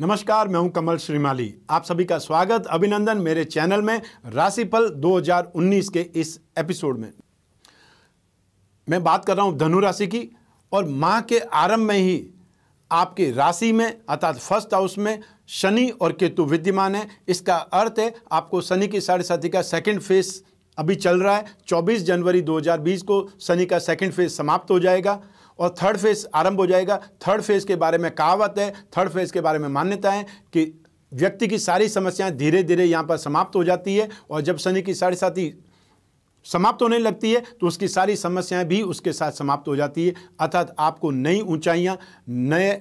नमस्कार मैं हूं कमल श्रीमाली आप सभी का स्वागत अभिनंदन मेरे चैनल में राशिफल 2019 के इस एपिसोड में मैं बात कर रहा हूं धनु राशि की और माह के आरंभ में ही आपकी राशि में अर्थात फर्स्ट हाउस में शनि और केतु विद्यमान है इसका अर्थ है आपको शनि की साढ़े साथी का सेकंड फेज अभी चल रहा है 24 जनवरी 2020 को शनि का सेकेंड फेज समाप्त हो जाएगा और थर्ड फेज आरंभ हो जाएगा थर्ड फेज के बारे में कहावत है थर्ड फेज के बारे में मान्यता है कि व्यक्ति की सारी समस्याएं धीरे धीरे यहाँ पर समाप्त हो जाती है और जब शनि की साढ़े साथी समाप्त होने लगती है तो उसकी सारी समस्याएं भी उसके साथ समाप्त हो जाती है अर्थात आपको नई ऊंचाइयां नए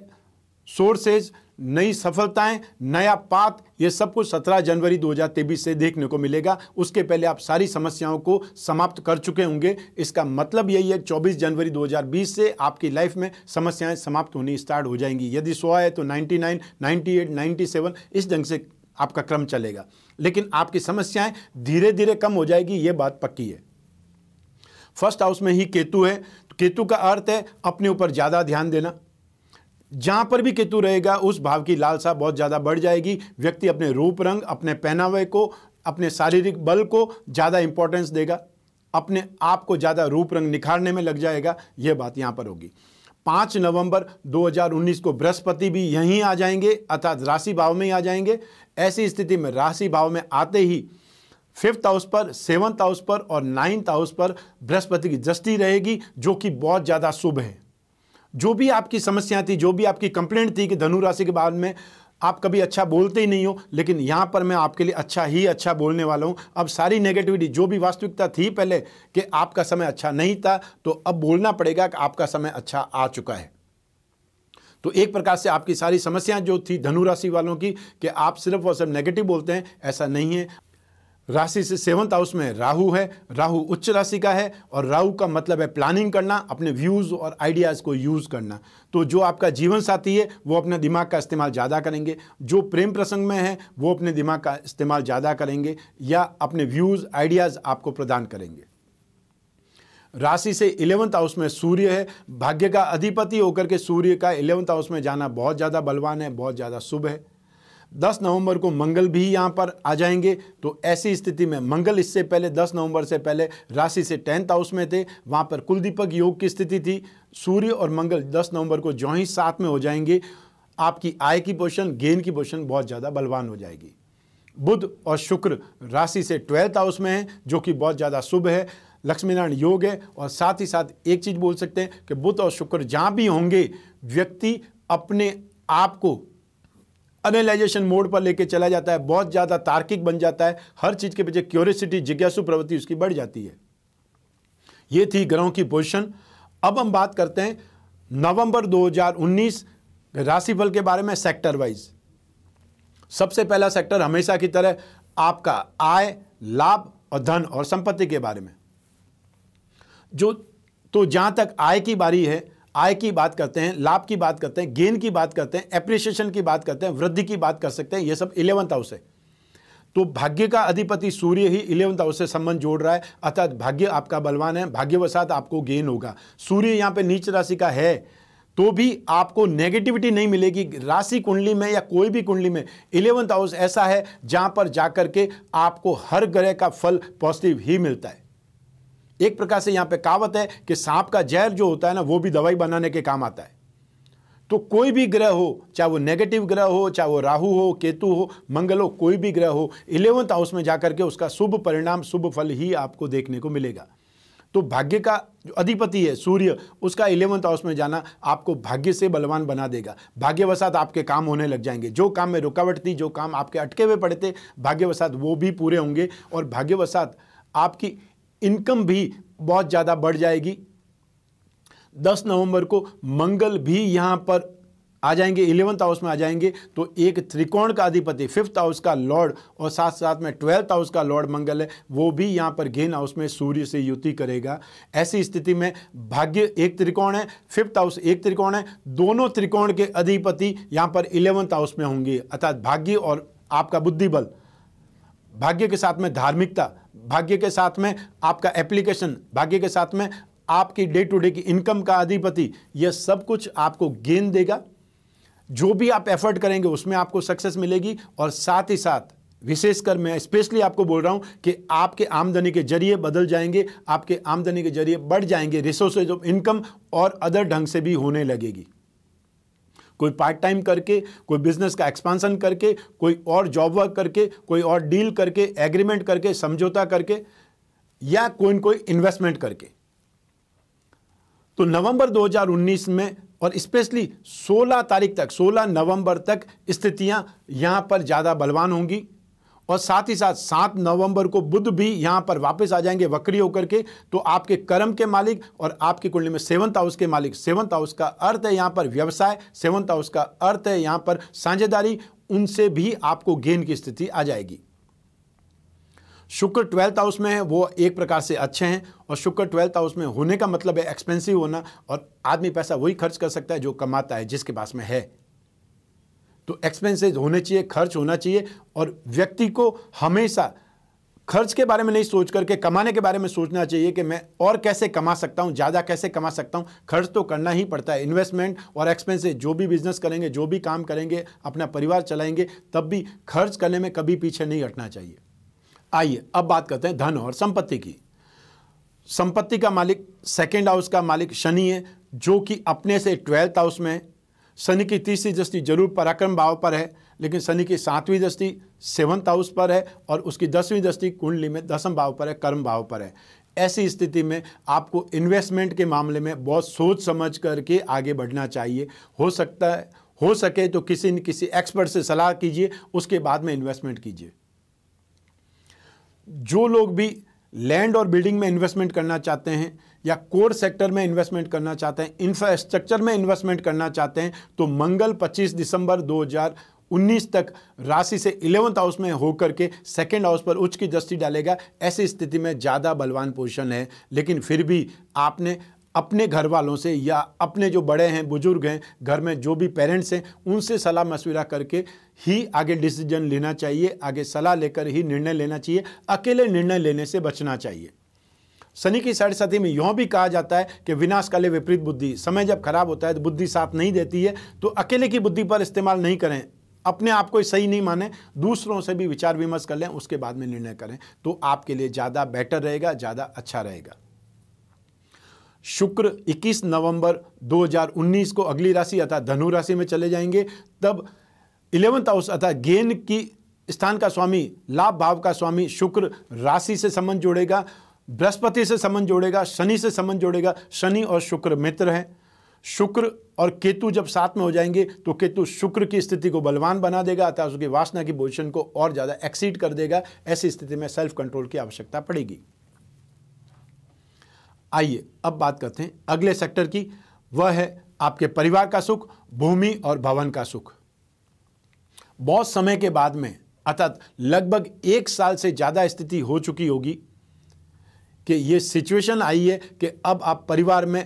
सोर्सेज नई सफलताएं नया पात ये सब कुछ सत्रह जनवरी दो से देखने को मिलेगा उसके पहले आप सारी समस्याओं को समाप्त कर चुके होंगे इसका मतलब यही है 24 जनवरी 2020 से आपकी लाइफ में समस्याएं समाप्त होनी स्टार्ट हो जाएंगी यदि सौ है तो 99, 98, 97 इस ढंग से आपका क्रम चलेगा लेकिन आपकी समस्याएं धीरे धीरे कम हो जाएगी ये बात पक्की है फर्स्ट हाउस में ही केतु है केतु का अर्थ है अपने ऊपर ज़्यादा ध्यान देना जहाँ पर भी केतु रहेगा उस भाव की लालसा बहुत ज़्यादा बढ़ जाएगी व्यक्ति अपने रूप रंग अपने पहनावे को अपने शारीरिक बल को ज़्यादा इंपॉर्टेंस देगा अपने आप को ज़्यादा रूप रंग निखारने में लग जाएगा यह बात यहाँ पर होगी पाँच नवंबर 2019 को बृहस्पति भी यहीं आ जाएंगे अर्थात राशि भाव में ही आ जाएंगे ऐसी स्थिति में राशि भाव में आते ही फिफ्थ हाउस पर सेवन्थ हाउस पर और नाइन्थ हाउस पर बृहस्पति की दृष्टि रहेगी जो कि बहुत ज़्यादा शुभ है जो भी आपकी समस्या थी जो भी आपकी कंप्लेंट थी कि धनु राशि के बाद में आप कभी अच्छा बोलते ही नहीं हो लेकिन यहाँ पर मैं आपके लिए अच्छा ही अच्छा बोलने वाला हूँ अब सारी नेगेटिविटी जो भी वास्तविकता थी पहले कि आपका समय अच्छा नहीं था तो अब बोलना पड़ेगा कि आपका समय अच्छा आ चुका है तो एक प्रकार से आपकी सारी समस्याएं जो थी धनुराशि वालों की कि आप सिर्फ और सिर्फ नेगेटिव बोलते हैं ऐसा नहीं है राशि से सेवंथ हाउस में राहु है राहु उच्च राशि का है और राहु का मतलब है प्लानिंग करना अपने व्यूज़ और आइडियाज़ को यूज़ करना तो जो आपका जीवन साथी है वो अपने दिमाग का इस्तेमाल ज़्यादा करेंगे जो प्रेम प्रसंग में है वो अपने दिमाग का इस्तेमाल ज़्यादा करेंगे या अपने व्यूज़ आइडियाज़ आपको प्रदान करेंगे राशि से इलेवंथ हाउस में सूर्य है भाग्य का अधिपति होकर के सूर्य का इलेवंथ हाउस में जाना बहुत ज़्यादा बलवान है बहुत ज़्यादा शुभ है दस नवंबर को मंगल भी यहाँ पर आ जाएंगे तो ऐसी स्थिति में मंगल इससे पहले दस नवंबर से पहले राशि से टेंथ हाउस में थे वहाँ पर कुलदीपक योग की स्थिति थी सूर्य और मंगल दस नवंबर को जो ही साथ में हो जाएंगे आपकी आय की पोषण गेन की पोषण बहुत ज़्यादा बलवान हो जाएगी बुध और शुक्र राशि से ट्वेल्थ हाउस में है जो कि बहुत ज़्यादा शुभ है लक्ष्मीनारायण योग है और साथ ही साथ एक चीज़ बोल सकते हैं कि बुध और शुक्र जहाँ भी होंगे व्यक्ति अपने आप को अनलाइजेशन मोड पर लेके चला जाता है बहुत ज़्यादा तार्किक बन जाता है हर चीज़ के पीछे क्यूरियसिटी जिज्ञासु प्रवृत्ति उसकी बढ़ जाती है ये थी ग्रहों की पोजिशन अब हम बात करते हैं नवंबर 2019 राशिफल के बारे में सेक्टर वाइज सबसे पहला सेक्टर हमेशा की तरह आपका आय लाभ और धन और संपत्ति के बारे में जो तो जहां तक आय की बारी है आय की बात करते हैं लाभ की बात करते हैं गेन की बात करते हैं एप्रिसिएशन की बात करते हैं वृद्धि की बात कर सकते हैं ये सब इलेवंथ हाउस है तो भाग्य का अधिपति सूर्य ही इलेवंथ हाउस से संबंध जोड़ रहा है अर्थात भाग्य आपका बलवान है भाग्यवसात आपको गेन होगा सूर्य यहाँ पे नीच राशि का है तो भी आपको नेगेटिविटी नहीं मिलेगी राशि कुंडली में या कोई भी कुंडली में इलेवंथ हाउस ऐसा है जहाँ पर जाकर के आपको हर ग्रह का फल पॉजिटिव ही मिलता है एक प्रकार से यहां पे कहावत है कि सांप का जहर जो होता है ना वो भी दवाई बनाने के काम आता है तो कोई भी ग्रह हो चाहे वो नेगेटिव ग्रह हो चाहे वो राहु हो केतु हो मंगल हो कोई भी ग्रह हो इलेवंथ हाउस में जाकर के उसका शुभ परिणाम शुभ फल ही आपको देखने को मिलेगा तो भाग्य का जो अधिपति है सूर्य उसका इलेवंथ हाउस में जाना आपको भाग्य से बलवान बना देगा भाग्यवसात आपके काम होने लग जाएंगे जो काम में रुकावट थी जो काम आपके अटके हुए पड़े थे भाग्यवसात वो भी पूरे होंगे और भाग्यवसात आपकी इनकम भी बहुत ज़्यादा बढ़ जाएगी 10 नवंबर को मंगल भी यहाँ पर आ जाएंगे इलेवंथ हाउस में आ जाएंगे तो एक त्रिकोण का अधिपति फिफ्थ हाउस का लॉर्ड और साथ साथ में ट्वेल्थ हाउस का लॉर्ड मंगल है वो भी यहाँ पर गेन हाउस में सूर्य से युति करेगा ऐसी स्थिति में भाग्य एक त्रिकोण है फिफ्थ हाउस एक त्रिकोण है दोनों त्रिकोण के अधिपति यहाँ पर इलेवंथ हाउस में होंगे अर्थात भाग्य और आपका बुद्धिबल भाग्य के साथ में धार्मिकता भाग्य के साथ में आपका एप्लीकेशन भाग्य के साथ में आपकी डे टू डे की इनकम का अधिपति यह सब कुछ आपको गेन देगा जो भी आप एफर्ट करेंगे उसमें आपको सक्सेस मिलेगी और साथ ही साथ विशेषकर मैं स्पेशली आपको बोल रहा हूं कि आपके आमदनी के जरिए बदल जाएंगे आपके आमदनी के जरिए बढ़ जाएंगे रिसोर्सेज ऑफ इनकम और अदर ढंग से भी होने लगेगी कोई पार्ट टाइम करके कोई बिजनेस का एक्सपांसन करके कोई और जॉब वर्क करके कोई और डील करके एग्रीमेंट करके समझौता करके या कोई कोई इन्वेस्टमेंट करके तो नवंबर 2019 में और स्पेशली 16 तारीख तक 16 नवंबर तक स्थितियां यहां पर ज़्यादा बलवान होंगी और साथ ही साथ सात नवंबर को बुद्ध भी यहां पर वापस आ जाएंगे वक्री होकर के तो आपके कर्म के मालिक और आपकी कुंडली में सेवंथ हाउस के मालिक सेवंथ हाउस का अर्थ है यहां पर व्यवसाय सेवंथ हाउस का अर्थ है यहां पर साझेदारी उनसे भी आपको गेन की स्थिति आ जाएगी शुक्र ट्वेल्थ हाउस में है वो एक प्रकार से अच्छे हैं और शुक्र ट्वेल्थ हाउस में होने का मतलब है एक्सपेंसिव होना और आदमी पैसा वही खर्च कर सकता है जो कमाता है जिसके पास में है तो एक्सपेंसेस होने चाहिए खर्च होना चाहिए और व्यक्ति को हमेशा खर्च के बारे में नहीं सोच करके कमाने के बारे में सोचना चाहिए कि मैं और कैसे कमा सकता हूँ ज़्यादा कैसे कमा सकता हूँ खर्च तो करना ही पड़ता है इन्वेस्टमेंट और एक्सपेंसेस जो भी बिजनेस करेंगे जो भी काम करेंगे अपना परिवार चलाएंगे तब भी खर्च करने में कभी पीछे नहीं हटना चाहिए आइए अब बात करते हैं धन और संपत्ति की संपत्ति का मालिक सेकेंड हाउस का मालिक शनि है जो कि अपने से ट्वेल्थ हाउस में शनि की तीसरी दृष्टि जरूर पराक्रम भाव पर है लेकिन शनि की सातवीं दृष्टि सेवन्थ हाउस पर है और उसकी दसवीं दृष्टि कुंडली में दसम भाव पर है कर्म भाव पर है ऐसी स्थिति में आपको इन्वेस्टमेंट के मामले में बहुत सोच समझ करके आगे बढ़ना चाहिए हो सकता है हो सके तो किसी न किसी एक्सपर्ट से सलाह कीजिए उसके बाद में इन्वेस्टमेंट कीजिए जो लोग भी लैंड और बिल्डिंग में इन्वेस्टमेंट करना चाहते हैं या कोर सेक्टर में इन्वेस्टमेंट करना चाहते हैं इंफ्रास्ट्रक्चर में इन्वेस्टमेंट करना चाहते हैं तो मंगल 25 दिसंबर 2019 तक राशि से इलेवंथ हाउस में होकर के सेकेंड हाउस पर उच्च की दृष्टि डालेगा ऐसी स्थिति में ज़्यादा बलवान पोजिशन है लेकिन फिर भी आपने अपने घर वालों से या अपने जो बड़े हैं बुजुर्ग हैं घर में जो भी पेरेंट्स हैं उनसे सलाह मशविरा करके ही आगे डिसीजन लेना चाहिए आगे सलाह लेकर ही निर्णय लेना चाहिए अकेले निर्णय लेने से बचना चाहिए शनि की साढ़े साथी में यूँ भी कहा जाता है कि विनाश काले विपरीत बुद्धि समय जब खराब होता है तो बुद्धि साथ नहीं देती है तो अकेले की बुद्धि पर इस्तेमाल नहीं करें अपने आप को सही नहीं माने दूसरों से भी विचार विमर्श कर लें उसके बाद में निर्णय करें तो आपके लिए ज़्यादा बेटर रहेगा ज़्यादा अच्छा रहेगा शुक्र 21 नवंबर 2019 को अगली राशि अर्थात धनु राशि में चले जाएंगे तब इलेवंथ हाउस अर्थात गेंद की स्थान का स्वामी लाभ भाव का स्वामी शुक्र राशि से संबंध जोड़ेगा बृहस्पति से संबंध जोड़ेगा शनि से संबंध जोड़ेगा शनि और शुक्र मित्र हैं शुक्र और केतु जब साथ में हो जाएंगे तो केतु शुक्र की स्थिति को बलवान बना देगा अतः उसकी वासना की पोजिशन को और ज़्यादा एक्सीड कर देगा ऐसी स्थिति में सेल्फ कंट्रोल की आवश्यकता पड़ेगी आइए अब बात करते हैं अगले सेक्टर की वह है आपके परिवार का सुख भूमि और भवन का सुख बहुत समय के बाद में अर्थात लगभग एक साल से ज़्यादा स्थिति हो चुकी होगी कि ये सिचुएशन आई है कि अब आप परिवार में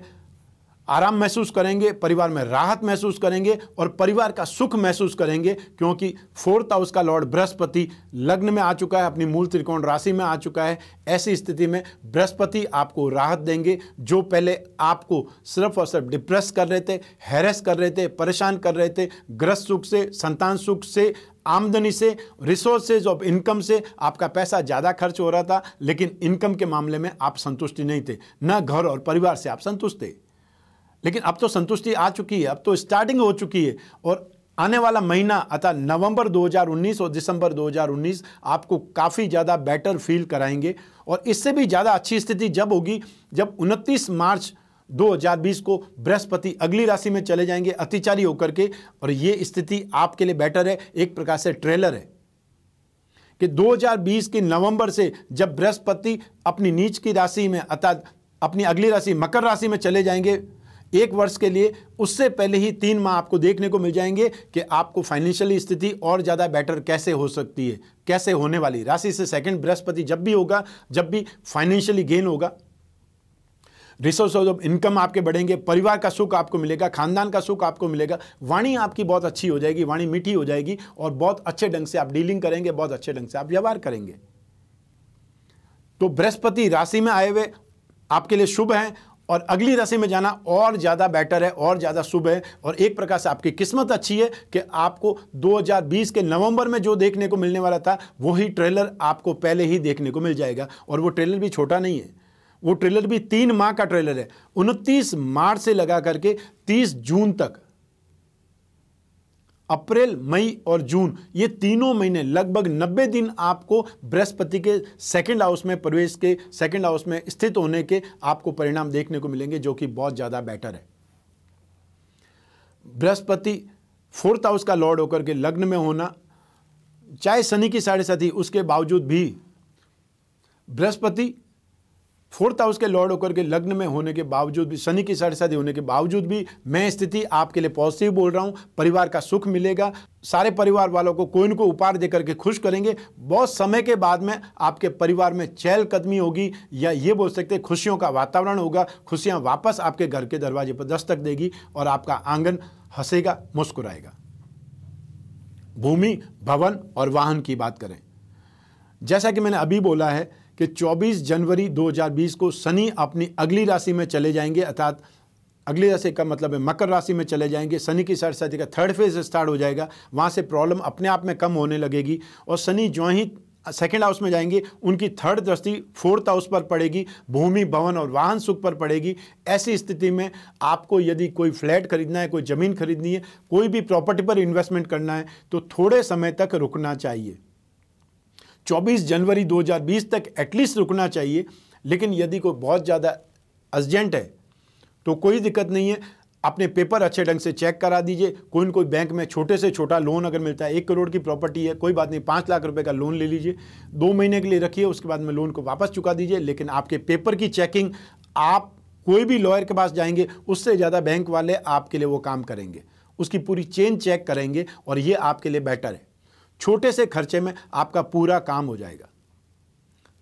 आराम महसूस करेंगे परिवार में राहत महसूस करेंगे और परिवार का सुख महसूस करेंगे क्योंकि फोर्थ हाउस का लॉर्ड बृहस्पति लग्न में आ चुका है अपनी मूल त्रिकोण राशि में आ चुका है ऐसी स्थिति में बृहस्पति आपको राहत देंगे जो पहले आपको सिर्फ और सिर्फ डिप्रेस कर रहे थे हैरेस कर रहे थे परेशान कर रहे थे ग्रस्त सुख से संतान सुख से आमदनी से रिसोर्सेज ऑफ इनकम से आपका पैसा ज़्यादा खर्च हो रहा था लेकिन इनकम के मामले में आप संतुष्टि नहीं थे न घर और परिवार से आप संतुष्ट थे लेकिन अब तो संतुष्टि आ चुकी है अब तो स्टार्टिंग हो चुकी है और आने वाला महीना अतः नवंबर 2019 और दिसंबर 2019 आपको काफ़ी ज़्यादा बेटर फील कराएंगे और इससे भी ज़्यादा अच्छी स्थिति जब होगी जब 29 मार्च 2020 को बृहस्पति अगली राशि में चले जाएंगे अतिचारी होकर के और ये स्थिति आपके लिए बेटर है एक प्रकार से ट्रेलर है कि 2020 के नवंबर से जब बृहस्पति अपनी नीच की राशि में अर्थात अपनी अगली राशि मकर राशि में चले जाएंगे एक वर्ष के लिए उससे पहले ही तीन माह आपको देखने को मिल जाएंगे कि आपको फाइनेंशियल स्थिति और ज़्यादा बेटर कैसे हो सकती है कैसे होने वाली राशि से सेकंड बृहस्पति जब भी होगा जब भी फाइनेंशियली गेन होगा रिसोर्स ऑफ इनकम आपके बढ़ेंगे परिवार का सुख आपको मिलेगा खानदान का सुख आपको मिलेगा वाणी आपकी बहुत अच्छी हो जाएगी वाणी मीठी हो जाएगी और बहुत अच्छे ढंग से आप डीलिंग करेंगे बहुत अच्छे ढंग से आप व्यवहार करेंगे तो बृहस्पति राशि में आए हुए आपके लिए शुभ हैं और अगली राशि में जाना और ज़्यादा बेटर है और ज़्यादा शुभ है और एक प्रकार से आपकी किस्मत अच्छी है कि आपको 2020 के नवंबर में जो देखने को मिलने वाला था वही ट्रेलर आपको पहले ही देखने को मिल जाएगा और वो ट्रेलर भी छोटा नहीं है वो ट्रेलर भी तीन माह का ट्रेलर है उनतीस मार्च से लगा करके तीस जून तक अप्रैल मई और जून ये तीनों महीने लगभग 90 दिन आपको बृहस्पति के सेकंड हाउस में प्रवेश के सेकंड हाउस में स्थित होने के आपको परिणाम देखने को मिलेंगे जो कि बहुत ज़्यादा बेटर है बृहस्पति फोर्थ हाउस का लॉर्ड होकर के लग्न में होना चाहे शनि की साढ़े साथी उसके बावजूद भी बृहस्पति फोर्थ हाउस के लॉर्ड होकर के लग्न में होने के बावजूद भी शनि की सरसादी होने के बावजूद भी मैं स्थिति आपके लिए पॉजिटिव बोल रहा हूँ परिवार का सुख मिलेगा सारे परिवार वालों को कोई न कोई उपहार दे करके खुश करेंगे बहुत समय के बाद में आपके परिवार में चहल कदमी होगी या ये बोल सकते हैं खुशियों का वातावरण होगा खुशियाँ वापस आपके घर के दरवाजे पर दस्तक देगी और आपका आंगन हंसेगा मुस्कुराएगा भूमि भवन और वाहन की बात करें जैसा कि मैंने अभी बोला है कि 24 जनवरी 2020 को शनि अपनी अगली राशि में चले जाएंगे अर्थात अगली राशि का मतलब है मकर राशि में चले जाएंगे शनि की सरस्वती का थर्ड फेज स्टार्ट हो जाएगा वहाँ से प्रॉब्लम अपने आप में कम होने लगेगी और शनि जो ही सेकेंड हाउस में जाएंगे उनकी थर्ड दृष्टि फोर्थ हाउस पर पड़ेगी भूमि भवन और वाहन सुख पर पड़ेगी ऐसी स्थिति में आपको यदि कोई फ्लैट खरीदना है कोई ज़मीन खरीदनी है कोई भी प्रॉपर्टी पर इन्वेस्टमेंट करना है तो थोड़े समय तक रुकना चाहिए 24 जनवरी 2020 तक एटलीस्ट रुकना चाहिए लेकिन यदि कोई बहुत ज़्यादा अर्जेंट है तो कोई दिक्कत नहीं है अपने पेपर अच्छे ढंग से चेक करा दीजिए कोई न कोई बैंक में छोटे से छोटा लोन अगर मिलता है एक करोड़ की प्रॉपर्टी है कोई बात नहीं पाँच लाख रुपए का लोन ले लीजिए दो महीने के लिए रखिए उसके बाद में लोन को वापस चुका दीजिए लेकिन आपके पेपर की चेकिंग आप कोई भी लॉयर के पास जाएंगे उससे ज़्यादा बैंक वाले आपके लिए वो काम करेंगे उसकी पूरी चेन चेक करेंगे और ये आपके लिए बेटर है छोटे से खर्चे में आपका पूरा काम हो जाएगा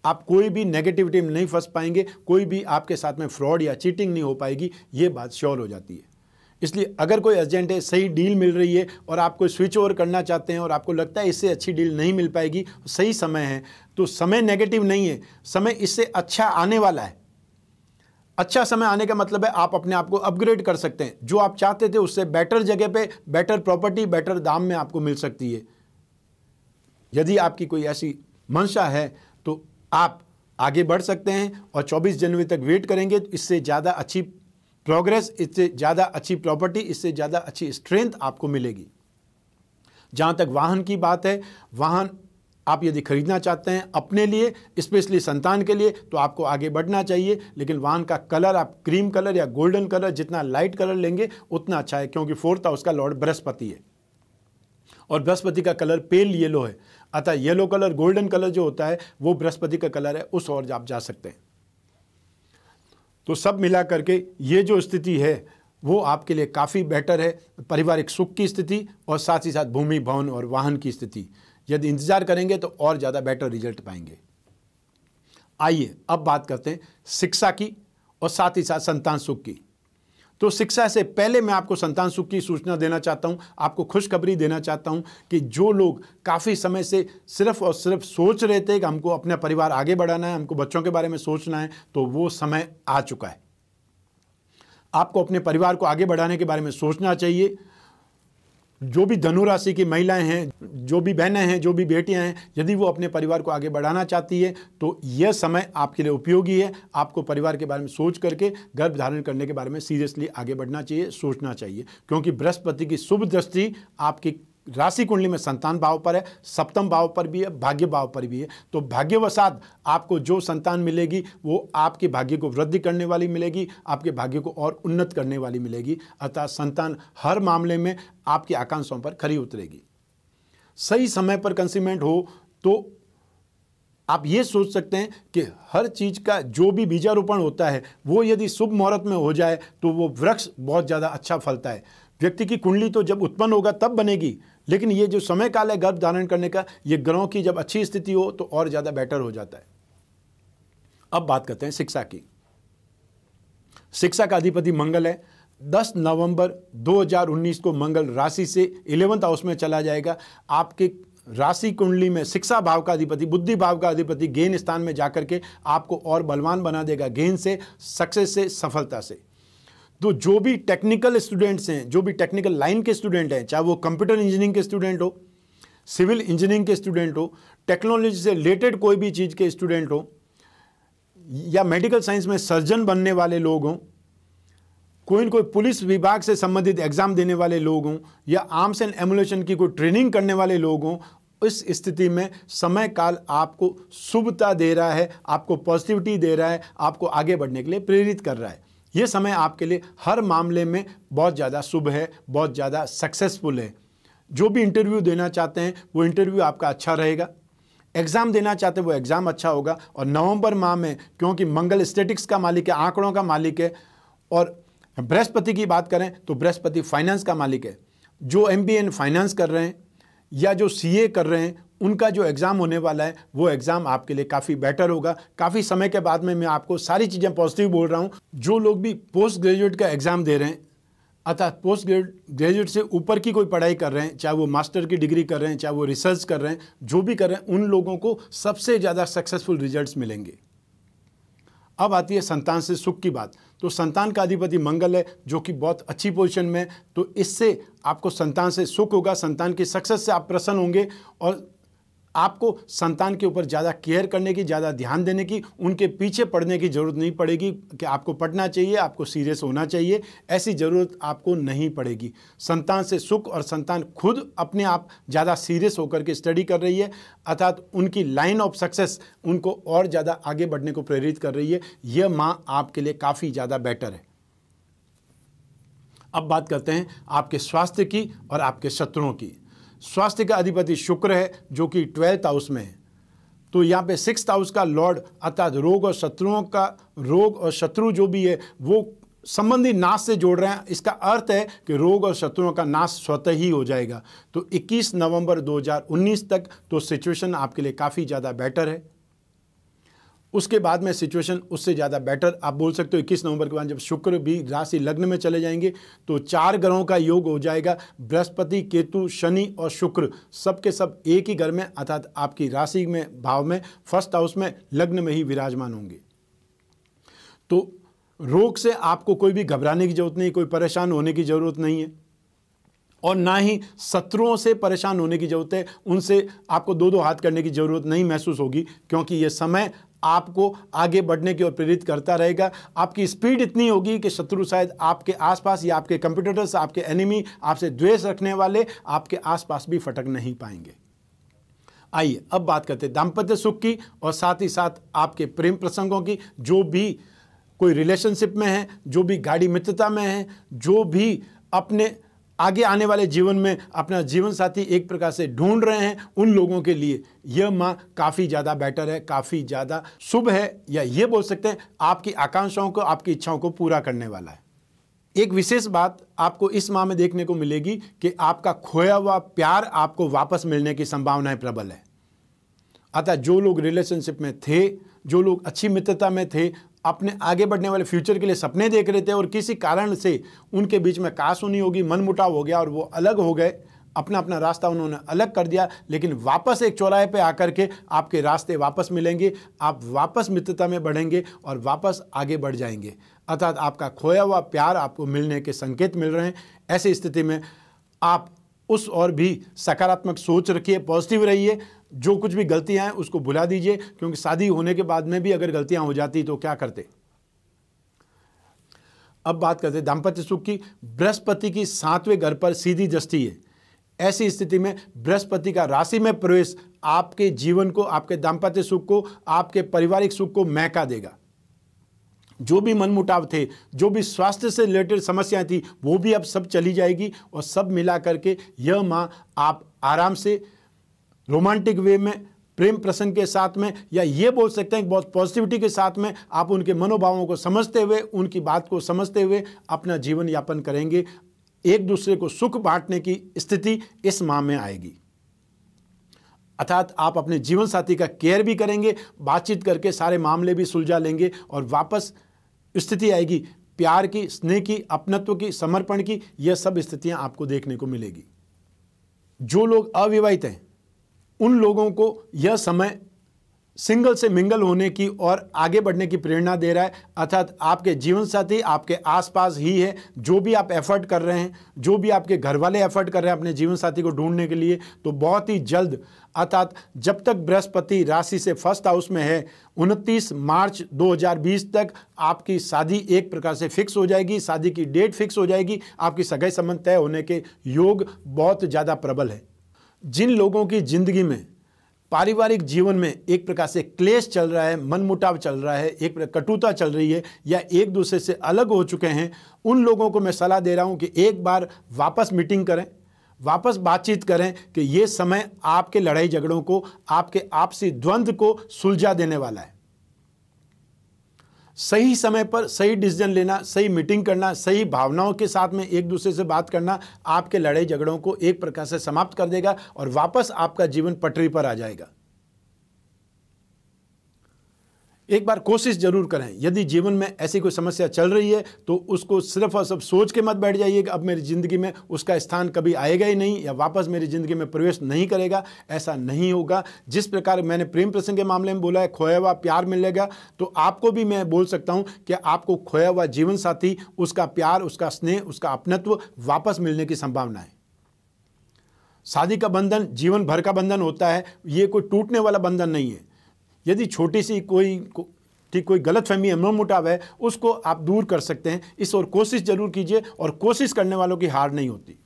आप कोई भी नेगेटिविटी में नहीं फंस पाएंगे कोई भी आपके साथ में फ्रॉड या चीटिंग नहीं हो पाएगी ये बात श्योर हो जाती है इसलिए अगर कोई एजेंट है सही डील मिल रही है और आप कोई स्विच ओवर करना चाहते हैं और आपको लगता है इससे अच्छी डील नहीं मिल पाएगी सही समय है तो समय नेगेटिव नहीं है समय इससे अच्छा आने वाला है अच्छा समय आने का मतलब है आप अपने आप को अपग्रेड कर सकते हैं जो आप चाहते थे उससे बेटर जगह पे बेटर प्रॉपर्टी बेटर दाम में आपको मिल सकती है यदि आपकी कोई ऐसी मंशा है तो आप आगे बढ़ सकते हैं और 24 जनवरी तक वेट करेंगे तो इससे ज़्यादा अच्छी प्रोग्रेस इससे ज़्यादा अच्छी प्रॉपर्टी इससे ज़्यादा अच्छी स्ट्रेंथ आपको मिलेगी जहाँ तक वाहन की बात है वाहन आप यदि खरीदना चाहते हैं अपने लिए स्पेशली संतान के लिए तो आपको आगे बढ़ना चाहिए लेकिन वाहन का कलर आप क्रीम कलर या गोल्डन कलर जितना लाइट कलर लेंगे उतना अच्छा है क्योंकि फोर्थ हाउस का लॉर्ड बृहस्पति है और बृहस्पति का कलर पेल येलो है अतः येलो कलर गोल्डन कलर जो होता है वो बृहस्पति का कलर है उस और आप जा सकते हैं तो सब मिला करके ये जो स्थिति है वो आपके लिए काफ़ी बेटर है पारिवारिक सुख की स्थिति और साथ ही साथ भूमि भवन और वाहन की स्थिति यदि इंतज़ार करेंगे तो और ज़्यादा बेटर रिजल्ट पाएंगे आइए अब बात करते हैं शिक्षा की और साथ ही साथ संतान सुख की तो शिक्षा से पहले मैं आपको संतान सुख की सूचना देना चाहता हूं आपको खुशखबरी देना चाहता हूं कि जो लोग काफ़ी समय से सिर्फ और सिर्फ सोच रहे थे कि हमको अपना परिवार आगे बढ़ाना है हमको बच्चों के बारे में सोचना है तो वो समय आ चुका है आपको अपने परिवार को आगे बढ़ाने के बारे में सोचना चाहिए जो भी धनु राशि की महिलाएं हैं जो भी बहनें हैं जो भी बेटियां हैं यदि वो अपने परिवार को आगे बढ़ाना चाहती है तो यह समय आपके लिए उपयोगी है आपको परिवार के बारे में सोच करके गर्भ धारण करने के बारे में सीरियसली आगे बढ़ना चाहिए सोचना चाहिए क्योंकि बृहस्पति की शुभ दृष्टि आपकी राशि कुंडली में संतान भाव पर है सप्तम भाव पर भी है भाग्य भाव पर भी है तो भाग्यवसाद आपको जो संतान मिलेगी वो आपके भाग्य को वृद्धि करने वाली मिलेगी आपके भाग्य को और उन्नत करने वाली मिलेगी अतः संतान हर मामले में आपकी आकांक्षाओं पर खरी उतरेगी सही समय पर कंसीमेंट हो तो आप ये सोच सकते हैं कि हर चीज़ का जो भी बीजारोपण होता है वो यदि शुभ मुहूर्त में हो जाए तो वो वृक्ष बहुत ज़्यादा अच्छा फलता है व्यक्ति की कुंडली तो जब उत्पन्न होगा तब बनेगी लेकिन ये जो समय काल है गर्भ धारण करने का ये ग्रहों की जब अच्छी स्थिति हो तो और ज़्यादा बेटर हो जाता है अब बात करते हैं शिक्षा की शिक्षा का अधिपति मंगल है 10 नवंबर 2019 को मंगल राशि से इलेवंथ हाउस में चला जाएगा आपके राशि कुंडली में शिक्षा भाव का अधिपति बुद्धि भाव का अधिपति गेन स्थान में जाकर के आपको और बलवान बना देगा गेन से सक्सेस से सफलता से तो जो भी टेक्निकल स्टूडेंट्स हैं जो भी टेक्निकल लाइन के स्टूडेंट हैं चाहे वो कंप्यूटर इंजीनियरिंग के स्टूडेंट हो सिविल इंजीनियरिंग के स्टूडेंट हो टेक्नोलॉजी से रिलेटेड कोई भी चीज़ के स्टूडेंट हो या मेडिकल साइंस में सर्जन बनने वाले लोग हों कोई कोई पुलिस विभाग से संबंधित एग्ज़ाम देने वाले लोग हों या आर्म्स एंड एमुलेशन की कोई ट्रेनिंग करने वाले लोग हों इस स्थिति में समय काल आपको शुभता दे रहा है आपको पॉजिटिविटी दे रहा है आपको आगे बढ़ने के लिए प्रेरित कर रहा है ये समय आपके लिए हर मामले में बहुत ज़्यादा शुभ है बहुत ज़्यादा सक्सेसफुल है जो भी इंटरव्यू देना चाहते हैं वो इंटरव्यू आपका अच्छा रहेगा एग्ज़ाम देना चाहते हैं वो एग्ज़ाम अच्छा होगा और नवंबर माह में क्योंकि मंगल स्टेटिक्स का मालिक है आंकड़ों का मालिक है और बृहस्पति की बात करें तो बृहस्पति फाइनेंस का मालिक है जो एम फाइनेंस कर रहे हैं या जो सी कर रहे हैं उनका जो एग्ज़ाम होने वाला है वो एग्ज़ाम आपके लिए काफ़ी बेटर होगा काफ़ी समय के बाद में मैं आपको सारी चीज़ें पॉजिटिव बोल रहा हूँ जो लोग भी पोस्ट ग्रेजुएट का एग्ज़ाम दे रहे हैं अतः पोस्ट ग्रेजुएट से ऊपर की कोई पढ़ाई कर रहे हैं चाहे वो मास्टर की डिग्री कर रहे हैं चाहे वो रिसर्च कर रहे हैं जो भी कर रहे हैं उन लोगों को सबसे ज़्यादा सक्सेसफुल रिजल्ट मिलेंगे अब आती है संतान से सुख की बात तो संतान का अधिपति मंगल है जो कि बहुत अच्छी पोजीशन में तो इससे आपको संतान से सुख होगा संतान की सक्सेस से आप प्रसन्न होंगे और आपको संतान के ऊपर ज़्यादा केयर करने की ज़्यादा ध्यान देने की उनके पीछे पड़ने की ज़रूरत नहीं पड़ेगी कि आपको पढ़ना चाहिए आपको सीरियस होना चाहिए ऐसी ज़रूरत आपको नहीं पड़ेगी संतान से सुख और संतान खुद अपने आप ज़्यादा सीरियस होकर के स्टडी कर रही है अर्थात उनकी लाइन ऑफ सक्सेस उनको और ज़्यादा आगे बढ़ने को प्रेरित कर रही है यह माँ आपके लिए काफ़ी ज़्यादा बेटर है अब बात करते हैं आपके स्वास्थ्य की और आपके शत्रुओं की स्वास्थ्य का अधिपति शुक्र है जो कि ट्वेल्थ हाउस में है तो यहाँ पे सिक्स हाउस का लॉर्ड अर्थात रोग और शत्रुओं का रोग और शत्रु जो भी है वो संबंधी नाश से जोड़ रहे हैं इसका अर्थ है कि रोग और शत्रुओं का नाश स्वतः ही हो जाएगा तो 21 नवंबर 2019 तक तो सिचुएशन आपके लिए काफ़ी ज़्यादा बेटर है उसके बाद में सिचुएशन उससे ज़्यादा बेटर आप बोल सकते हो इक्कीस नवंबर के बाद जब शुक्र भी राशि लग्न में चले जाएंगे तो चार ग्रहों का योग हो जाएगा बृहस्पति केतु शनि और शुक्र सबके सब एक ही घर में अर्थात आपकी राशि में भाव में फर्स्ट हाउस में लग्न में ही विराजमान होंगे तो रोग से आपको कोई भी घबराने की जरूरत नहीं कोई परेशान होने की ज़रूरत नहीं है और ना ही शत्रुओं से परेशान होने की ज़रूरत है उनसे आपको दो दो हाथ करने की ज़रूरत नहीं महसूस होगी क्योंकि यह समय आपको आगे बढ़ने की ओर प्रेरित करता रहेगा आपकी स्पीड इतनी होगी कि शत्रु शायद आपके आसपास या आपके कंप्यूटर्स आपके एनिमी आपसे द्वेष रखने वाले आपके आसपास भी फटक नहीं पाएंगे आइए अब बात करते हैं दाम्पत्य सुख की और साथ ही साथ आपके प्रेम प्रसंगों की जो भी कोई रिलेशनशिप में है जो भी गाड़ी मित्रता में है जो भी अपने आगे आने वाले जीवन में अपना जीवन साथी एक प्रकार से ढूंढ रहे हैं उन लोगों के लिए यह माँ काफ़ी ज़्यादा बेटर है काफ़ी ज़्यादा शुभ है या ये बोल सकते हैं आपकी आकांक्षाओं को आपकी इच्छाओं को पूरा करने वाला है एक विशेष बात आपको इस माह में देखने को मिलेगी कि आपका खोया हुआ प्यार आपको वापस मिलने की संभावनाएं प्रबल है अतः जो लोग रिलेशनशिप में थे जो लोग अच्छी मित्रता में थे अपने आगे बढ़ने वाले फ्यूचर के लिए सपने देख रहे थे और किसी कारण से उनके बीच में कासुनी होगी मनमुटाव हो गया और वो अलग हो गए अपना अपना रास्ता उन्होंने अलग कर दिया लेकिन वापस एक चौराहे पे आकर के आपके रास्ते वापस मिलेंगे आप वापस मित्रता में बढ़ेंगे और वापस आगे बढ़ जाएंगे अर्थात आपका खोया हुआ प्यार आपको मिलने के संकेत मिल रहे हैं ऐसी स्थिति में आप उस और भी सकारात्मक सोच रखिए पॉजिटिव रहिए जो कुछ भी गलतियां हैं उसको भुला दीजिए क्योंकि शादी होने के बाद में भी अगर गलतियां हो जाती तो क्या करते अब बात करते दाम्पत्य सुख की बृहस्पति की सातवें घर पर सीधी दृष्टि है ऐसी स्थिति में बृहस्पति का राशि में प्रवेश आपके जीवन को आपके दाम्पत्य सुख को आपके पारिवारिक सुख को महका देगा जो भी मनमुटाव थे जो भी स्वास्थ्य से रिलेटेड समस्याएं थी वो भी अब सब चली जाएगी और सब मिला करके यह माँ आप आराम से रोमांटिक वे में प्रेम प्रसंग के साथ में या ये बोल सकते हैं कि बहुत पॉजिटिविटी के साथ में आप उनके मनोभावों को समझते हुए उनकी बात को समझते हुए अपना जीवन यापन करेंगे एक दूसरे को सुख बांटने की स्थिति इस माह में आएगी अर्थात आप अपने जीवन साथी का केयर भी करेंगे बातचीत करके सारे मामले भी सुलझा लेंगे और वापस स्थिति आएगी प्यार की स्नेह की अपनत्व की समर्पण की यह सब स्थितियां आपको देखने को मिलेगी जो लोग अविवाहित हैं उन लोगों को यह समय सिंगल से मिंगल होने की और आगे बढ़ने की प्रेरणा दे रहा है अर्थात आपके जीवन साथी आपके आसपास ही है जो भी आप एफर्ट कर रहे हैं जो भी आपके घर वाले एफर्ट कर रहे हैं अपने जीवन साथी को ढूंढने के लिए तो बहुत ही जल्द अर्थात जब तक बृहस्पति राशि से फर्स्ट हाउस में है 29 मार्च 2020 तक आपकी शादी एक प्रकार से फिक्स हो जाएगी शादी की डेट फिक्स हो जाएगी आपकी सगाई संबंध तय होने के योग बहुत ज़्यादा प्रबल है जिन लोगों की जिंदगी में पारिवारिक जीवन में एक प्रकार से क्लेश चल रहा है मनमुटाव चल रहा है एक प्रकार कटुता चल रही है या एक दूसरे से अलग हो चुके हैं उन लोगों को मैं सलाह दे रहा हूँ कि एक बार वापस मीटिंग करें वापस बातचीत करें कि ये समय आपके लड़ाई झगड़ों को आपके आपसी द्वंद्व को सुलझा देने वाला है सही समय पर सही डिसीजन लेना सही मीटिंग करना सही भावनाओं के साथ में एक दूसरे से बात करना आपके लड़ाई झगड़ों को एक प्रकार से समाप्त कर देगा और वापस आपका जीवन पटरी पर आ जाएगा एक बार कोशिश जरूर करें यदि जीवन में ऐसी कोई समस्या चल रही है तो उसको सिर्फ और सिर्फ सोच के मत बैठ जाइए कि अब मेरी ज़िंदगी में उसका स्थान कभी आएगा ही नहीं या वापस मेरी ज़िंदगी में प्रवेश नहीं करेगा ऐसा नहीं होगा जिस प्रकार मैंने प्रेम प्रसंग के मामले में बोला है खोया हुआ प्यार मिलेगा तो आपको भी मैं बोल सकता हूँ कि आपको खोया हुआ जीवन साथी उसका प्यार उसका स्नेह उसका अपनत्व वापस मिलने की संभावना है शादी का बंधन जीवन भर का बंधन होता है ये कोई टूटने वाला बंधन नहीं है यदि छोटी सी कोई को, ठीक कोई गलत फहमी है मोटाव है उसको आप दूर कर सकते हैं इस और कोशिश जरूर कीजिए और कोशिश करने वालों की हार नहीं होती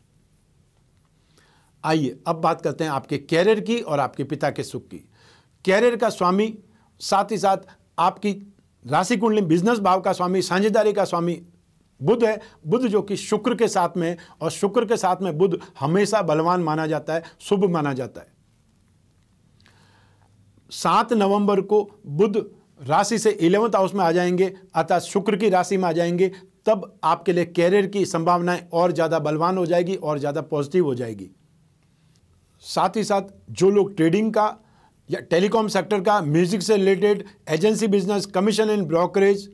आइए अब बात करते हैं आपके कैरियर की और आपके पिता के सुख की कैरियर का स्वामी साथ ही साथ आपकी राशि कुंडली बिजनेस भाव का स्वामी साझेदारी का स्वामी बुद्ध है बुद्ध जो कि शुक्र के साथ में और शुक्र के साथ में बुद्ध हमेशा बलवान माना जाता है शुभ माना जाता है सात नवंबर को बुध राशि से इलेवंथ हाउस में आ जाएंगे अतः शुक्र की राशि में आ जाएंगे तब आपके लिए कैरियर की संभावनाएं और ज़्यादा बलवान हो जाएगी और ज़्यादा पॉजिटिव हो जाएगी साथ ही साथ जो लोग ट्रेडिंग का या टेलीकॉम सेक्टर का म्यूजिक से related agency business commission and brokerage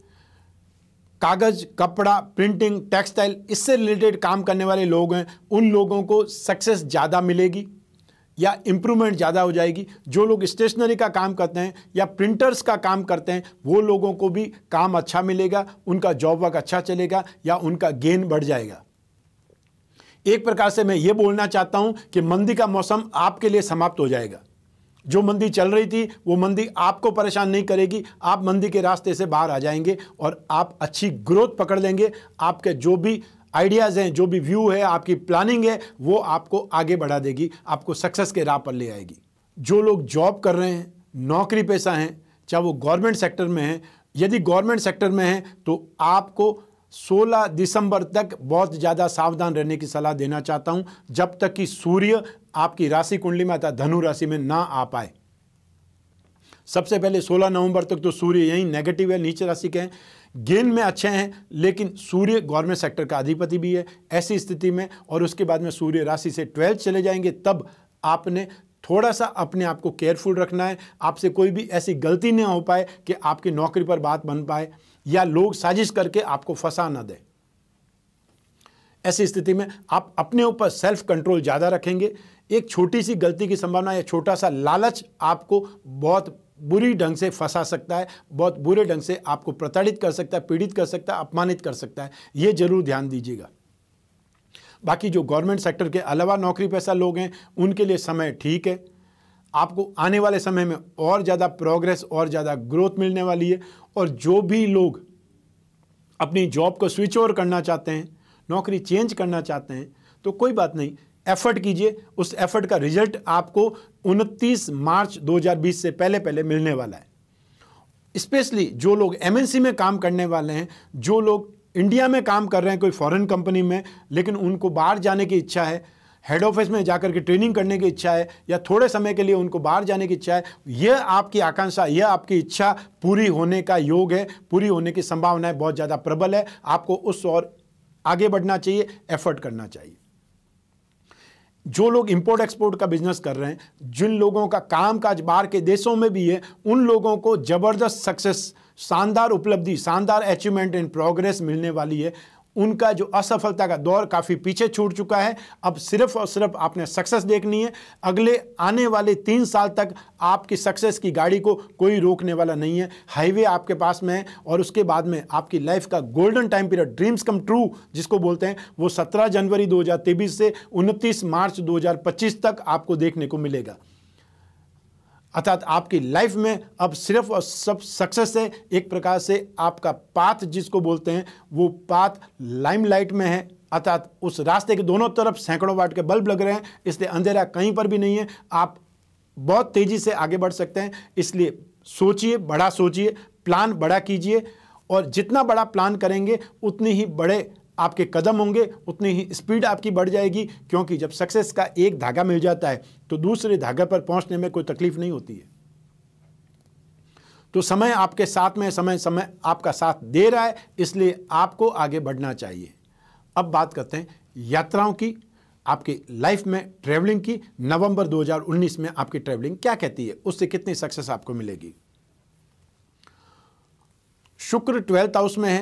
कागज़ कपड़ा प्रिंटिंग टेक्सटाइल इससे रिलेटेड काम करने वाले लोग हैं उन लोगों को सक्सेस ज़्यादा मिलेगी या इम्प्रूवमेंट ज़्यादा हो जाएगी जो लोग स्टेशनरी का काम करते हैं या प्रिंटर्स का काम करते हैं वो लोगों को भी काम अच्छा मिलेगा उनका जॉब वर्क अच्छा चलेगा या उनका गेन बढ़ जाएगा एक प्रकार से मैं ये बोलना चाहता हूँ कि मंदी का मौसम आपके लिए समाप्त हो जाएगा जो मंदी चल रही थी वो मंदी आपको परेशान नहीं करेगी आप मंदी के रास्ते से बाहर आ जाएंगे और आप अच्छी ग्रोथ पकड़ लेंगे आपके जो भी आइडियाज़ हैं जो भी व्यू है आपकी प्लानिंग है वो आपको आगे बढ़ा देगी आपको सक्सेस के राह पर ले आएगी जो लोग जॉब कर रहे हैं नौकरी पेशा हैं चाहे वो गवर्नमेंट सेक्टर में हैं यदि गवर्नमेंट सेक्टर में हैं तो आपको 16 दिसंबर तक बहुत ज़्यादा सावधान रहने की सलाह देना चाहता हूँ जब तक कि सूर्य आपकी राशि कुंडली में आता धनु राशि में ना आ पाए सबसे पहले 16 नवंबर तक तो सूर्य यहीं नेगेटिव है नीचे राशि के हैं गेंद में अच्छे हैं लेकिन सूर्य गवर्नमेंट सेक्टर का अधिपति भी है ऐसी स्थिति में और उसके बाद में सूर्य राशि से ट्वेल्थ चले जाएंगे तब आपने थोड़ा सा अपने आप को केयरफुल रखना है आपसे कोई भी ऐसी गलती ना हो पाए कि आपकी नौकरी पर बात बन पाए या लोग साजिश करके आपको फंसा ना दें ऐसी स्थिति में आप अपने ऊपर सेल्फ कंट्रोल ज़्यादा रखेंगे एक छोटी सी गलती की संभावना या छोटा सा लालच आपको बहुत बुरी ढंग से फंसा सकता है बहुत बुरे ढंग से आपको प्रताड़ित कर सकता है पीड़ित कर सकता है अपमानित कर सकता है ये जरूर ध्यान दीजिएगा बाकी जो गवर्नमेंट सेक्टर के अलावा नौकरी पैसा लोग हैं उनके लिए समय ठीक है आपको आने वाले समय में और ज़्यादा प्रोग्रेस और ज़्यादा ग्रोथ मिलने वाली है और जो भी लोग अपनी जॉब को स्विच ओवर करना चाहते हैं नौकरी चेंज करना चाहते हैं तो कोई बात नहीं एफर्ट कीजिए उस एफर्ट का रिजल्ट आपको उनतीस मार्च 2020 से पहले पहले मिलने वाला है स्पेशली जो लोग एमएनसी में काम करने वाले हैं जो लोग इंडिया में काम कर रहे हैं कोई फॉरेन कंपनी में लेकिन उनको बाहर जाने की इच्छा है हेड ऑफिस में जाकर के ट्रेनिंग करने की इच्छा है या थोड़े समय के लिए उनको बाहर जाने की इच्छा है यह आपकी आकांक्षा यह आपकी इच्छा पूरी होने का योग है पूरी होने की संभावनाएं बहुत ज़्यादा प्रबल है आपको उस और आगे बढ़ना चाहिए एफर्ट करना चाहिए जो लोग इंपोर्ट एक्सपोर्ट का बिजनेस कर रहे हैं जिन लोगों का काम काज बाहर के देशों में भी है उन लोगों को ज़बरदस्त सक्सेस शानदार उपलब्धि शानदार अचीवमेंट एंड प्रोग्रेस मिलने वाली है उनका जो असफलता का दौर काफ़ी पीछे छूट चुका है अब सिर्फ और सिर्फ आपने सक्सेस देखनी है अगले आने वाले तीन साल तक आपकी सक्सेस की गाड़ी को कोई रोकने वाला नहीं है हाईवे आपके पास में है और उसके बाद में आपकी लाइफ का golden time period dreams come true जिसको बोलते हैं वो सत्रह जनवरी दो से उनतीस मार्च दो तक आपको देखने को मिलेगा अर्थात आपकी लाइफ में अब सिर्फ और सब सक्सेस है एक प्रकार से आपका पाथ जिसको बोलते हैं वो पाथ लाइमलाइट में है अर्थात उस रास्ते के दोनों तरफ सैकड़ों वाट के बल्ब लग रहे हैं इसलिए अंधेरा कहीं पर भी नहीं है आप बहुत तेज़ी से आगे बढ़ सकते हैं इसलिए सोचिए बड़ा सोचिए प्लान बड़ा कीजिए और जितना बड़ा प्लान करेंगे उतनी ही बड़े आपके कदम होंगे उतनी ही स्पीड आपकी बढ़ जाएगी क्योंकि जब सक्सेस का एक धागा मिल जाता है तो दूसरे धागे पर पहुंचने में कोई तकलीफ नहीं होती है तो समय आपके साथ में समय समय आपका साथ दे रहा है इसलिए आपको आगे बढ़ना चाहिए अब बात करते हैं यात्राओं की आपकी लाइफ में ट्रैवलिंग की नवंबर 2019 में आपकी ट्रैवलिंग क्या कहती है उससे कितनी सक्सेस आपको मिलेगी शुक्र ट्वेल्थ हाउस में है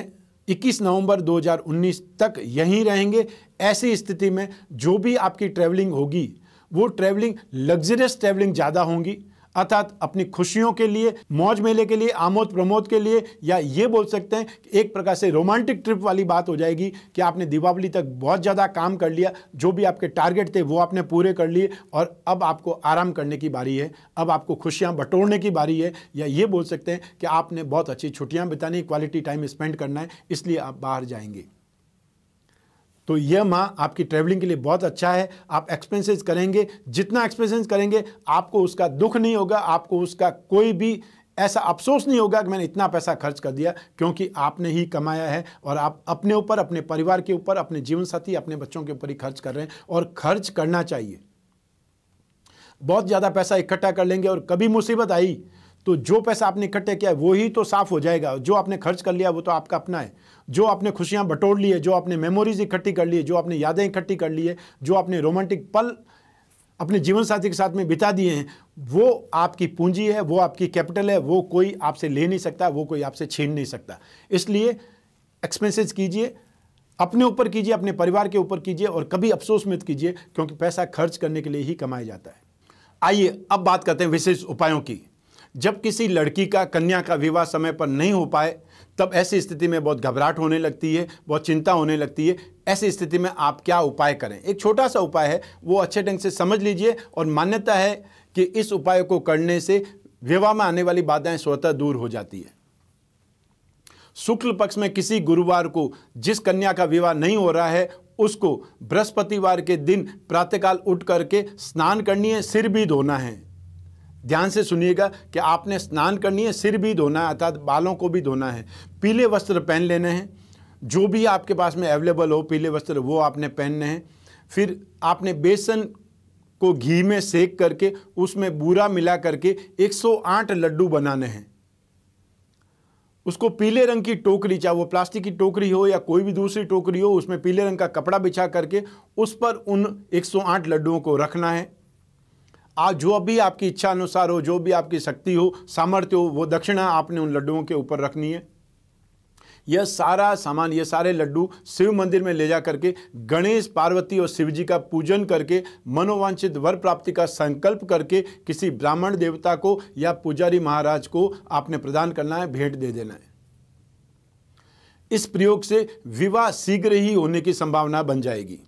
21 नवंबर 2019 तक यहीं रहेंगे ऐसी स्थिति में जो भी आपकी ट्रैवलिंग होगी वो ट्रैवलिंग लग्जरियस ट्रैवलिंग ज़्यादा होंगी अर्थात अपनी खुशियों के लिए मौज मेले के लिए आमोद प्रमोद के लिए या ये बोल सकते हैं कि एक प्रकार से रोमांटिक ट्रिप वाली बात हो जाएगी कि आपने दीपावली तक बहुत ज़्यादा काम कर लिया जो भी आपके टारगेट थे वो आपने पूरे कर लिए और अब आपको आराम करने की बारी है अब आपको खुशियाँ बटोरने की बारी है या ये बोल सकते हैं कि आपने बहुत अच्छी छुट्टियाँ बितानी क्वालिटी टाइम स्पेंड करना है इसलिए आप बाहर जाएंगे तो यह माह आपकी ट्रैवलिंग के लिए बहुत अच्छा है आप एक्सपेंसेस करेंगे जितना एक्सपेंसेस करेंगे आपको उसका दुख नहीं होगा आपको उसका कोई भी ऐसा अफसोस नहीं होगा कि मैंने इतना पैसा खर्च कर दिया क्योंकि आपने ही कमाया है और आप अपने ऊपर अपने परिवार के ऊपर अपने जीवन साथी अपने बच्चों के ऊपर ही खर्च कर रहे हैं और खर्च करना चाहिए बहुत ज़्यादा पैसा इकट्ठा कर लेंगे और कभी मुसीबत आई तो जो पैसा आपने इकट्ठा किया है वो ही तो साफ हो जाएगा जो आपने खर्च कर लिया वो तो आपका अपना है जो आपने खुशियाँ बटोर ली है जो आपने मेमोरीज इकट्ठी कर ली है जो आपने यादें इकट्ठी कर ली है जो आपने रोमांटिक पल अपने जीवन साथी के साथ में बिता दिए हैं वो आपकी पूंजी है वो आपकी कैपिटल है वो कोई आपसे ले नहीं सकता वो कोई आपसे छीन नहीं सकता इसलिए एक्सपेंसेस कीजिए अपने ऊपर कीजिए अपने परिवार के ऊपर कीजिए और कभी अफसोस मत कीजिए क्योंकि पैसा खर्च करने के लिए ही कमाया जाता है आइए अब बात करते हैं विशेष उपायों की जब किसी लड़की का कन्या का विवाह समय पर नहीं हो पाए तब ऐसी स्थिति में बहुत घबराहट होने लगती है बहुत चिंता होने लगती है ऐसी स्थिति में आप क्या उपाय करें एक छोटा सा उपाय है वो अच्छे ढंग से समझ लीजिए और मान्यता है कि इस उपाय को करने से विवाह में आने वाली बाधाएं स्वतः दूर हो जाती है शुक्ल पक्ष में किसी गुरुवार को जिस कन्या का विवाह नहीं हो रहा है उसको बृहस्पतिवार के दिन प्रातःकाल उठ करके स्नान करनी है सिर भी धोना है ध्यान से सुनिएगा कि आपने स्नान करनी है सिर भी धोना है अर्थात बालों को भी धोना है पीले वस्त्र पहन लेने हैं जो भी आपके पास में अवेलेबल हो पीले वस्त्र वो आपने पहनने हैं फिर आपने बेसन को घी में सेक करके उसमें बूरा मिला करके 108 लड्डू बनाने हैं उसको पीले रंग की टोकरी चाहे वो प्लास्टिक की टोकरी हो या कोई भी दूसरी टोकरी हो उसमें पीले रंग का कपड़ा बिछा करके उस पर उन 108 लड्डुओं को रखना है आज जो भी आपकी इच्छा अनुसार हो जो भी आपकी शक्ति हो सामर्थ्य हो वो दक्षिणा आपने उन लड्डुओं के ऊपर रखनी है यह सारा सामान ये सारे लड्डू शिव मंदिर में ले जा करके गणेश पार्वती और शिव जी का पूजन करके मनोवांछित वर प्राप्ति का संकल्प करके किसी ब्राह्मण देवता को या पुजारी महाराज को आपने प्रदान करना है भेंट दे देना है इस प्रयोग से विवाह शीघ्र ही होने की संभावना बन जाएगी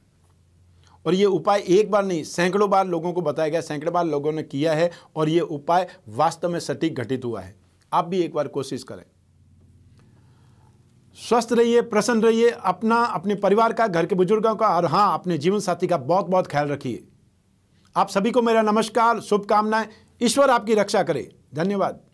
और ये उपाय एक बार नहीं सैकड़ों बार लोगों को बताया गया सैकड़ों बार लोगों ने किया है और ये उपाय वास्तव में सटीक घटित हुआ है आप भी एक बार कोशिश करें स्वस्थ रहिए प्रसन्न रहिए अपना अपने परिवार का घर के बुजुर्गों का और हाँ अपने जीवन साथी का बहुत बहुत ख्याल रखिए आप सभी को मेरा नमस्कार शुभकामनाएं ईश्वर आपकी रक्षा करे धन्यवाद